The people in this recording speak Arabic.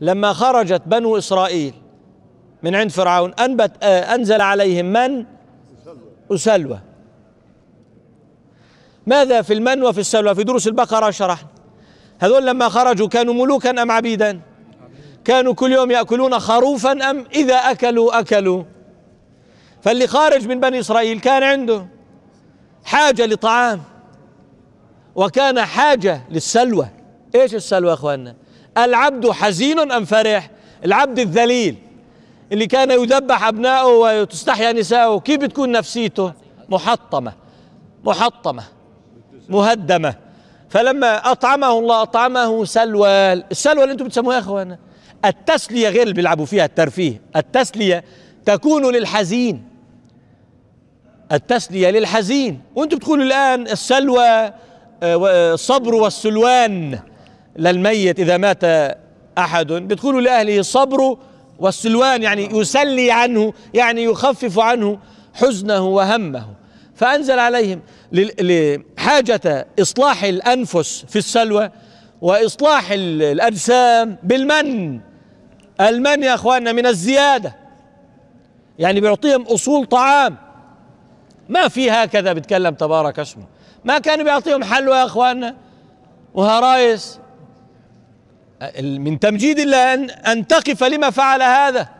لما خرجت بنو إسرائيل من عند فرعون أنبت آه، أنزل عليهم من أسلوى ماذا في المن وفي السلوى في دروس البقرة شرحنا هذول لما خرجوا كانوا ملوكا أم عبيدا كانوا كل يوم يأكلون خروفا أم إذا أكلوا أكلوا فاللي خارج من بني إسرائيل كان عنده حاجة لطعام وكان حاجة للسلوى إيش السلوى أخواننا العبد حزين أم فرح العبد الذليل اللي كان يذبح أبنائه وتستحيا نساؤه كيف بتكون نفسيته محطمة محطمة مهدمة فلما أطعمه الله أطعمه سلوى السلوى اللي أنتم بتسموها يا أخوانا التسلية غير اللي بيلعبوا فيها الترفيه التسلية تكون للحزين التسلية للحزين وانتم بتقولوا الآن السلوى آه، الصبر والسلوان للميت إذا مات أحد بتقول لأهله صبر والسلوان يعني يسلي عنه يعني يخفف عنه حزنه وهمه فأنزل عليهم لحاجة إصلاح الأنفس في السلوى وإصلاح الأجسام بالمن المن يا أخواننا من الزيادة يعني بيعطيهم أصول طعام ما في هكذا بيتكلم تبارك اسمه ما كانوا بيعطيهم حلوى يا أخواننا وهرايس من تمجيد الله أن, تقف لما فعل هذا